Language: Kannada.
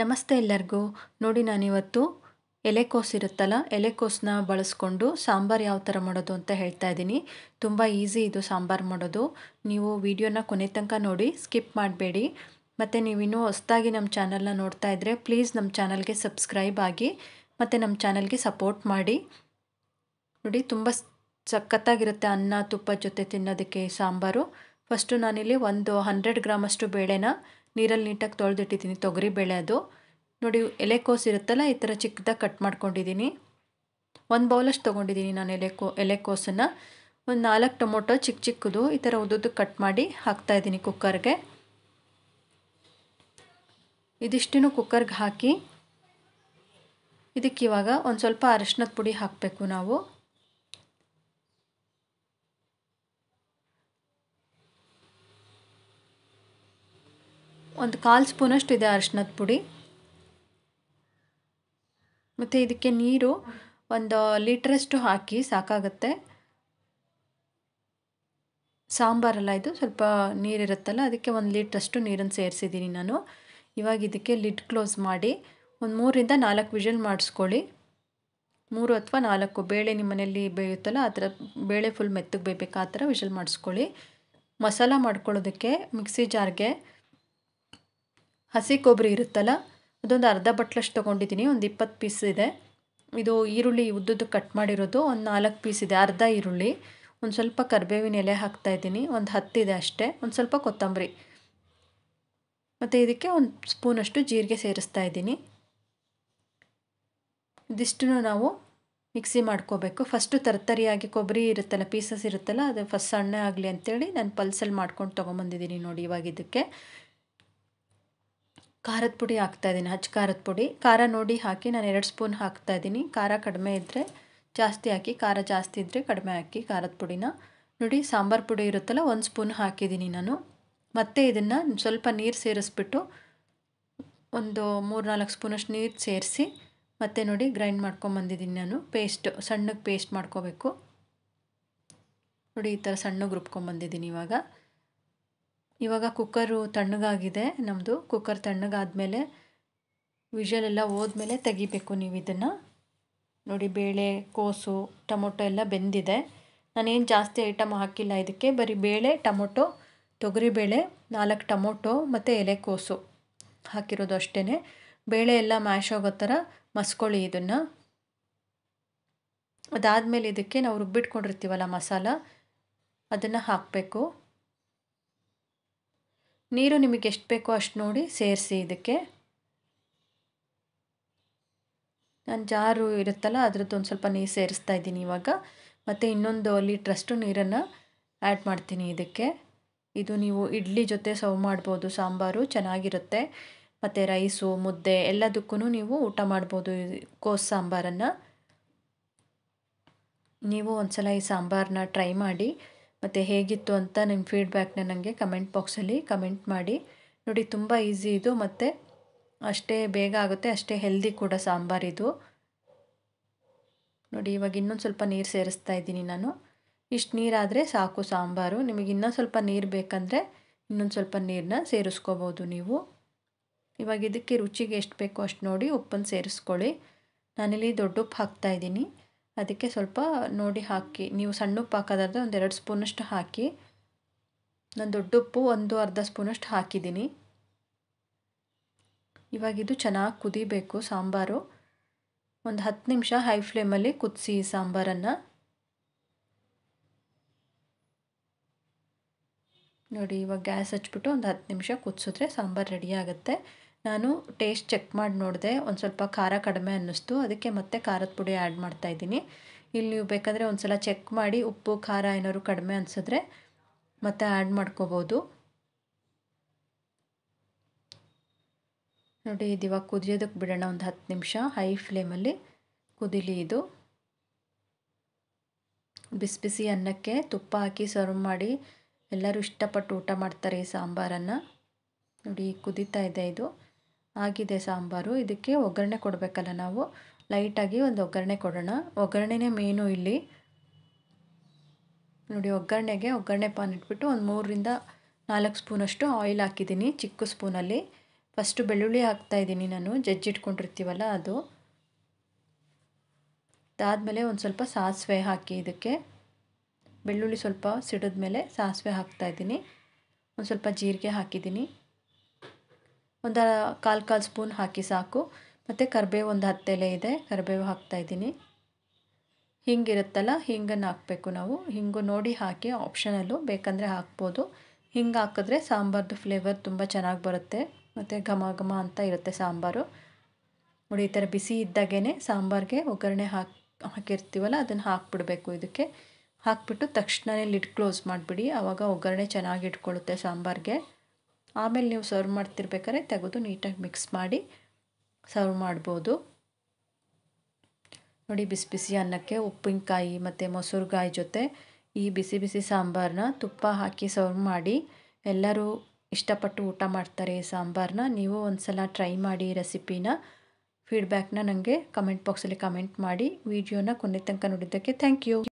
ನಮಸ್ತೆ ಎಲ್ಲರಿಗೂ ನೋಡಿ ನಾನಿವತ್ತು ಎಲೆಕೋಸ್ ಇರುತ್ತಲ್ಲ ಎಲೆಕೋಸನ್ನ ಬಳಸ್ಕೊಂಡು ಸಾಂಬಾರು ಯಾವ ಥರ ಮಾಡೋದು ಅಂತ ಹೇಳ್ತಾ ಇದ್ದೀನಿ ತುಂಬ ಈಸಿ ಇದು ಸಾಂಬಾರು ಮಾಡೋದು ನೀವು ವಿಡಿಯೋನ ಕೊನೆ ತನಕ ನೋಡಿ ಸ್ಕಿಪ್ ಮಾಡಬೇಡಿ ಮತ್ತು ನೀವಿನ್ನೂ ಹೊಸದಾಗಿ ನಮ್ಮ ಚಾನಲ್ನ ನೋಡ್ತಾ ಇದ್ದರೆ ಪ್ಲೀಸ್ ನಮ್ಮ ಚಾನಲ್ಗೆ ಸಬ್ಸ್ಕ್ರೈಬ್ ಆಗಿ ಮತ್ತು ನಮ್ಮ ಚಾನಲ್ಗೆ ಸಪೋರ್ಟ್ ಮಾಡಿ ನೋಡಿ ತುಂಬ ಸಖತ್ತಾಗಿರುತ್ತೆ ಅನ್ನ ತುಪ್ಪ ಜೊತೆ ತಿನ್ನೋದಕ್ಕೆ ಸಾಂಬಾರು ಫಸ್ಟು ನಾನಿಲ್ಲಿ ಒಂದು ಹಂಡ್ರೆಡ್ ಗ್ರಾಮಷ್ಟು ಬೇಳೆನ ನೀರಲ್ಲಿ ನೀಟಾಗಿ ತೊಳೆದಿಟ್ಟಿದ್ದೀನಿ ತೊಗರಿ ಬೇಳೆ ಅದು ನೋಡಿ ಎಲೆಕೋಸು ಇರುತ್ತಲ್ಲ ಈ ಥರ ಚಿಕ್ಕದಾಗಿ ಕಟ್ ಮಾಡ್ಕೊಂಡಿದ್ದೀನಿ ಒಂದು ಬೌಲಷ್ಟು ತೊಗೊಂಡಿದ್ದೀನಿ ನಾನು ಎಲೆಕೋ ಎಲೆಕೋಸನ್ನು ಒಂದು ನಾಲ್ಕು ಟೊಮೊಟೊ ಚಿಕ್ಕ ಚಿಕ್ಕದು ಈ ಥರ ಉದ್ದುದ್ದು ಕಟ್ ಮಾಡಿ ಹಾಕ್ತಾಯಿದ್ದೀನಿ ಕುಕ್ಕರ್ಗೆ ಇದಿಷ್ಟನ್ನು ಕುಕ್ಕರ್ಗೆ ಹಾಕಿ ಇದಕ್ಕೆ ಒಂದು ಸ್ವಲ್ಪ ಅರಶಿನದ ಪುಡಿ ಹಾಕಬೇಕು ನಾವು ಒಂದು ಕಾಲು ಸ್ಪೂನಷ್ಟು ಇದೆ ಅರ್ಶಿನದ ಪುಡಿ ಮತ್ತು ಇದಕ್ಕೆ ನೀರು ಒಂದು ಲೀಟ್ರಷ್ಟು ಹಾಕಿ ಸಾಕಾಗತ್ತೆ ಸಾಂಬಾರೆಲ್ಲ ಇದು ಸ್ವಲ್ಪ ನೀರಿರುತ್ತಲ್ಲ ಅದಕ್ಕೆ ಒಂದು ಲೀಟ್ರಷ್ಟು ನೀರನ್ನು ಸೇರಿಸಿದ್ದೀನಿ ನಾನು ಇವಾಗ ಇದಕ್ಕೆ ಲಿಡ್ ಕ್ಲೋಸ್ ಮಾಡಿ ಒಂದು ಮೂರಿಂದ ನಾಲ್ಕು ವಿಷಲ್ ಮಾಡಿಸ್ಕೊಳ್ಳಿ ಮೂರು ಅಥವಾ ನಾಲ್ಕು ಬೇಳೆ ನಿಮ್ಮ ಬೇಯುತ್ತಲ್ಲ ಆ ಥರ ಬೇಳೆ ಫುಲ್ ಮೆತ್ತಗೆ ಬೇಯಬೇಕು ಆ ಥರ ವಿಷಲ್ ಮಾಡಿಸ್ಕೊಳ್ಳಿ ಮಸಾಲ ಮಾಡ್ಕೊಳ್ಳೋದಕ್ಕೆ ಮಿಕ್ಸಿ ಜಾರ್ಗೆ ಹಸಿ ಕೊಬ್ಬರಿ ಇರುತ್ತಲ್ಲ ಅದೊಂದು ಅರ್ಧ ಬಟ್ಲಷ್ಟು ತೊಗೊಂಡಿದ್ದೀನಿ ಒಂದು ಇಪ್ಪತ್ತು ಪೀಸ್ ಇದೆ ಇದು ಈರುಳ್ಳಿ ಉದ್ದದ್ದು ಕಟ್ ಮಾಡಿರೋದು ಒಂದು ನಾಲ್ಕು ಪೀಸ್ ಇದೆ ಅರ್ಧ ಈರುಳ್ಳಿ ಒಂದು ಸ್ವಲ್ಪ ಕರಿಬೇವಿನ ಎಲೆ ಹಾಕ್ತಾಯಿದ್ದೀನಿ ಒಂದು ಹತ್ತಿದೆ ಅಷ್ಟೇ ಒಂದು ಸ್ವಲ್ಪ ಕೊತ್ತಂಬರಿ ಮತ್ತು ಇದಕ್ಕೆ ಒಂದು ಸ್ಪೂನಷ್ಟು ಜೀರಿಗೆ ಸೇರಿಸ್ತಾ ಇದ್ದೀನಿ ಇದಿಷ್ಟನ್ನು ನಾವು ಮಿಕ್ಸಿ ಮಾಡ್ಕೋಬೇಕು ಫಸ್ಟು ತರತರಿಯಾಗಿ ಕೊಬ್ಬರಿ ಇರುತ್ತಲ್ಲ ಪೀಸಸ್ ಇರುತ್ತಲ್ಲ ಅದು ಫಸ್ಟ್ ಸಣ್ಣ ಆಗಲಿ ಅಂಥೇಳಿ ನಾನು ಪಲ್ಸಲ್ಲಿ ಮಾಡ್ಕೊಂಡು ತೊಗೊಂಬಂದಿದ್ದೀನಿ ನೋಡಿ ಇವಾಗ ಇದಕ್ಕೆ ಖಾರದ ಪುಡಿ ಹಾಕ್ತಾಯಿದ್ದೀನಿ ಹಚ್ಚ ಖಾರದ ಪುಡಿ ಖಾರ ನೋಡಿ ಹಾಕಿ ನಾನು ಎರಡು ಸ್ಪೂನ್ ಇದ್ದೀನಿ ಖಾರ ಕಡಿಮೆ ಇದ್ದರೆ ಜಾಸ್ತಿ ಹಾಕಿ ಖಾರ ಜಾಸ್ತಿ ಇದ್ದರೆ ಕಡಿಮೆ ಹಾಕಿ ಖಾರದ ಪುಡಿನ ನೋಡಿ ಸಾಂಬಾರು ಪುಡಿ ಇರುತ್ತಲ್ಲ ಒಂದು ಸ್ಪೂನ್ ಹಾಕಿದ್ದೀನಿ ನಾನು ಮತ್ತೆ ಇದನ್ನು ಸ್ವಲ್ಪ ನೀರು ಸೇರಿಸ್ಬಿಟ್ಟು ಒಂದು ಮೂರು ನಾಲ್ಕು ಸ್ಪೂನಷ್ಟು ನೀರು ಸೇರಿಸಿ ಮತ್ತೆ ನೋಡಿ ಗ್ರೈಂಡ್ ಮಾಡ್ಕೊಂಬಂದಿದ್ದೀನಿ ನಾನು ಪೇಸ್ಟ್ ಸಣ್ಣಗೆ ಪೇಸ್ಟ್ ಮಾಡ್ಕೋಬೇಕು ನೋಡಿ ಈ ಥರ ಸಣ್ಣಗೆ ರುಬ್ಕೊಂಬಂದಿದ್ದೀನಿ ಇವಾಗ ಇವಾಗ ಕುಕ್ಕರು ತಣ್ಣಗಾಗಿದೆ ನಮ್ಮದು ಕುಕ್ಕರ್ ತಣ್ಣಗಾದಮೇಲೆ ವಿಷಲೆಲ್ಲ ಹೋದ್ಮೇಲೆ ತೆಗಿಬೇಕು ನೀವು ಇದನ್ನು ನೋಡಿ ಬೇಳೆ ಕೋಸು ಟೊಮೊಟೊ ಎಲ್ಲ ಬೆಂದಿದೆ ನಾನೇನು ಜಾಸ್ತಿ ಐಟಮ್ ಹಾಕಿಲ್ಲ ಇದಕ್ಕೆ ಬರೀ ಬೇಳೆ ಟೊಮೊಟೊ ಬೇಳೆ ನಾಲ್ಕು ಟೊಮೊಟೊ ಮತ್ತು ಎಲೆಕೋಸು ಹಾಕಿರೋದು ಅಷ್ಟೇ ಬೇಳೆ ಎಲ್ಲ ಮ್ಯಾಶ್ ಆಗೋ ಥರ ಮಸ್ಕೊಳ್ಳಿ ಇದನ್ನು ಅದಾದಮೇಲೆ ಇದಕ್ಕೆ ನಾವು ರುಬ್ಬಿಟ್ಕೊಂಡಿರ್ತೀವಲ್ಲ ಮಸಾಲ ಅದನ್ನು ಹಾಕಬೇಕು ನೀರು ನಿಮಗೆ ಎಷ್ಟು ಬೇಕೋ ಅಷ್ಟು ನೋಡಿ ಸೇರಿಸಿ ಇದಕ್ಕೆ ನಾನು ಜಾರು ಇರುತ್ತಲ್ಲ ಅದ್ರದ್ದು ಒಂದು ಸ್ವಲ್ಪ ನೀರು ಸೇರಿಸ್ತಾ ಇದ್ದೀನಿ ಇವಾಗ ಮತ್ತು ಇನ್ನೊಂದು ಲೀಟ್ರಷ್ಟು ನೀರನ್ನು ಆ್ಯಡ್ ಮಾಡ್ತೀನಿ ಇದಕ್ಕೆ ಇದು ನೀವು ಇಡ್ಲಿ ಜೊತೆ ಸರ್ವ್ ಮಾಡ್ಬೋದು ಸಾಂಬಾರು ಚೆನ್ನಾಗಿರುತ್ತೆ ಮತ್ತು ರೈಸು ಮುದ್ದೆ ಎಲ್ಲದಕ್ಕೂ ನೀವು ಊಟ ಮಾಡ್ಬೋದು ಕೋಸ್ ಸಾಂಬಾರನ್ನು ನೀವು ಒಂದು ಸಲ ಈ ಸಾಂಬಾರನ್ನ ಟ್ರೈ ಮಾಡಿ ಮತ್ತು ಹೇಗಿತ್ತು ಅಂತ ನಿಮ್ಮ ಫೀಡ್ಬ್ಯಾಕ್ನ ನನಗೆ ಕಮೆಂಟ್ ಬಾಕ್ಸಲ್ಲಿ ಕಮೆಂಟ್ ಮಾಡಿ ನೋಡಿ ತುಂಬ ಈಸಿ ಇದು ಮತ್ತು ಅಷ್ಟೇ ಬೇಗ ಆಗುತ್ತೆ ಅಷ್ಟೇ ಹೆಲ್ದಿ ಕೂಡ ಸಾಂಬಾರಿದು ನೋಡಿ ಇವಾಗ ಇನ್ನೊಂದು ಸ್ವಲ್ಪ ನೀರು ಸೇರಿಸ್ತಾ ಇದ್ದೀನಿ ನಾನು ಇಷ್ಟು ನೀರಾದರೆ ಸಾಕು ಸಾಂಬಾರು ನಿಮಗೆ ಇನ್ನೊಂದು ಸ್ವಲ್ಪ ನೀರು ಬೇಕಂದರೆ ಇನ್ನೊಂದು ಸ್ವಲ್ಪ ನೀರನ್ನ ಸೇರಿಸ್ಕೋಬೋದು ನೀವು ಇವಾಗ ಇದಕ್ಕೆ ರುಚಿಗೆ ಎಷ್ಟು ಬೇಕೋ ಅಷ್ಟು ನೋಡಿ ಉಪ್ಪನ್ನು ಸೇರಿಸ್ಕೊಳ್ಳಿ ನಾನಿಲ್ಲಿ ದೊಡ್ಡ ಉಪ್ಪು ಹಾಕ್ತಾಯಿದ್ದೀನಿ ಅದಕ್ಕೆ ಸ್ವಲ್ಪ ನೋಡಿ ಹಾಕಿ ನೀವು ಸಣ್ಣ ಉಪ್ಪು ಹಾಕೋದಾದ್ರೆ ಒಂದು ಎರಡು ಸ್ಪೂನಷ್ಟು ಹಾಕಿ ನಾನು ದೊಡ್ಡ ಉಪ್ಪು ಒಂದು ಅರ್ಧ ಸ್ಪೂನಷ್ಟು ಹಾಕಿದ್ದೀನಿ ಇವಾಗ ಇದು ಚೆನ್ನಾಗಿ ಕುದಿಬೇಕು ಸಾಂಬಾರು ಒಂದು ಹತ್ತು ನಿಮಿಷ ಹೈ ಫ್ಲೇಮಲ್ಲಿ ಕುದಿಸಿ ಸಾಂಬಾರನ್ನು ನೋಡಿ ಇವಾಗ ಗ್ಯಾಸ್ ಹಚ್ಬಿಟ್ಟು ಒಂದು ಹತ್ತು ನಿಮಿಷ ಕುದಿಸಿದ್ರೆ ಸಾಂಬಾರು ರೆಡಿ ಆಗುತ್ತೆ ನಾನು ಟೇಸ್ಟ್ ಚೆಕ್ ಮಾಡಿ ನೋಡಿದೆ ಒಂದು ಸ್ವಲ್ಪ ಖಾರ ಕಡಿಮೆ ಅನ್ನಿಸ್ತು ಅದಕ್ಕೆ ಮತ್ತೆ ಖಾರದ ಪುಡಿ ಆ್ಯಡ್ ಮಾಡ್ತಾಯಿದ್ದೀನಿ ಇಲ್ಲಿ ನೀವು ಬೇಕಾದರೆ ಒಂದು ಸಲ ಚೆಕ್ ಮಾಡಿ ಉಪ್ಪು ಖಾರ ಏನಾದ್ರು ಕಡಿಮೆ ಅನಿಸಿದ್ರೆ ಮತ್ತೆ ಆ್ಯಡ್ ಮಾಡ್ಕೋಬೋದು ನೋಡಿ ಇದು ಇವಾಗ ಕುದಿಯೋದಕ್ಕೆ ಬಿಡೋಣ ಒಂದು ಹತ್ತು ನಿಮಿಷ ಹೈ ಫ್ಲೇಮಲ್ಲಿ ಕುದಿಲಿ ಇದು ಬಿಸಿ ಬಿಸಿ ಅನ್ನಕ್ಕೆ ತುಪ್ಪ ಹಾಕಿ ಸರ್ವ್ ಮಾಡಿ ಎಲ್ಲರೂ ಇಷ್ಟಪಟ್ಟು ಊಟ ಮಾಡ್ತಾರೆ ಈ ಸಾಂಬಾರನ್ನು ನೋಡಿ ಕುದೀತಾ ಇದೆ ಇದು ಆಗಿದೆ ಸಾಂಬಾರು ಇದಕ್ಕೆ ಒಗ್ಗರಣೆ ಕೊಡಬೇಕಲ್ಲ ನಾವು ಲೈಟಾಗಿ ಒಂದು ಒಗ್ಗರಣೆ ಕೊಡೋಣ ಒಗ್ಗರಣೆನೇ ಮೇನು ಇಲ್ಲಿ ನೋಡಿ ಒಗ್ಗರಣೆಗೆ ಒಗ್ಗರಣೆ ಪಾನ್ ಇಟ್ಬಿಟ್ಟು ಒಂದು ಮೂರರಿಂದ ನಾಲ್ಕು ಸ್ಪೂನಷ್ಟು ಆಯಿಲ್ ಹಾಕಿದ್ದೀನಿ ಚಿಕ್ಕ ಸ್ಪೂನಲ್ಲಿ ಫಸ್ಟು ಬೆಳ್ಳುಳ್ಳಿ ಹಾಕ್ತಾಯಿದ್ದೀನಿ ನಾನು ಜಜ್ಜಿಟ್ಕೊಂಡಿರ್ತೀವಲ್ಲ ಅದು ಅದಾದಮೇಲೆ ಒಂದು ಸ್ವಲ್ಪ ಸಾಸಿವೆ ಹಾಕಿ ಇದಕ್ಕೆ ಬೆಳ್ಳುಳ್ಳಿ ಸ್ವಲ್ಪ ಸಿಡಿದ್ಮೇಲೆ ಸಾಸಿವೆ ಹಾಕ್ತಾಯಿದ್ದೀನಿ ಒಂದು ಸ್ವಲ್ಪ ಜೀರಿಗೆ ಹಾಕಿದ್ದೀನಿ ಒಂದು ಕಾಲು ಕಾಲು ಸ್ಪೂನ್ ಹಾಕಿ ಸಾಕು ಮತ್ತು ಕರಿಬೇವು ಒಂದು ಹತ್ತೆಲೆ ಇದೆ ಕರಿಬೇವು ಹಾಕ್ತಾಯಿದ್ದೀನಿ ಹಿಂಗಿರುತ್ತಲ್ಲ ಹಿಂಗನ್ನು ಹಾಕಬೇಕು ನಾವು ಹಿಂಗು ನೋಡಿ ಹಾಕಿ ಆಪ್ಷನಲ್ಲು ಬೇಕಂದರೆ ಹಾಕ್ಬೋದು ಹಿಂಗೆ ಹಾಕಿದ್ರೆ ಸಾಂಬಾರ್ದು ಫ್ಲೇವರ್ ತುಂಬ ಚೆನ್ನಾಗಿ ಬರುತ್ತೆ ಮತ್ತು ಘಮ ಘಮ ಅಂತ ಇರುತ್ತೆ ಸಾಂಬಾರು ನೋಡಿ ಈ ಥರ ಬಿಸಿ ಇದ್ದಾಗೇ ಸಾಂಬಾರಿಗೆ ಒಗ್ಗರಣೆ ಹಾಕಿ ಹಾಕಿರ್ತೀವಲ್ಲ ಅದನ್ನು ಹಾಕ್ಬಿಡ್ಬೇಕು ಇದಕ್ಕೆ ಹಾಕ್ಬಿಟ್ಟು ತಕ್ಷಣವೇ ಲಿಡ್ ಕ್ಲೋಸ್ ಮಾಡಿಬಿಡಿ ಆವಾಗ ಒಗ್ಗರಣೆ ಚೆನ್ನಾಗಿ ಇಟ್ಕೊಳ್ಳುತ್ತೆ ಸಾಂಬಾರಿಗೆ ಆಮೇಲೆ ನೀವು ಸರ್ವ್ ಮಾಡ್ತಿರ್ಬೇಕಾದ್ರೆ ತೆಗೆದು ನೀಟಾಗಿ ಮಿಕ್ಸ್ ಮಾಡಿ ಸರ್ವ್ ಮಾಡ್ಬೋದು ನೋಡಿ ಬಿಸಿ ಬಿಸಿ ಅನ್ನಕ್ಕೆ ಉಪ್ಪಿನಕಾಯಿ ಮತ್ತು ಮೊಸರುಗಾಯಿ ಜೊತೆ ಈ ಬಿಸಿ ಬಿಸಿ ಸಾಂಬಾರನ್ನ ತುಪ್ಪ ಹಾಕಿ ಸರ್ವ್ ಮಾಡಿ ಎಲ್ಲರೂ ಇಷ್ಟಪಟ್ಟು ಊಟ ಮಾಡ್ತಾರೆ ಈ ಸಾಂಬಾರನ್ನ ನೀವು ಒಂದು ಸಲ ಟ್ರೈ ಮಾಡಿ ರೆಸಿಪಿನ ಫೀಡ್ಬ್ಯಾಕ್ನ ನನಗೆ ಕಮೆಂಟ್ ಬಾಕ್ಸಲ್ಲಿ ಕಮೆಂಟ್ ಮಾಡಿ ವಿಡಿಯೋನ ಕೊನೆ ತನಕ ನೋಡಿದ್ದಕ್ಕೆ ಥ್ಯಾಂಕ್ ಯು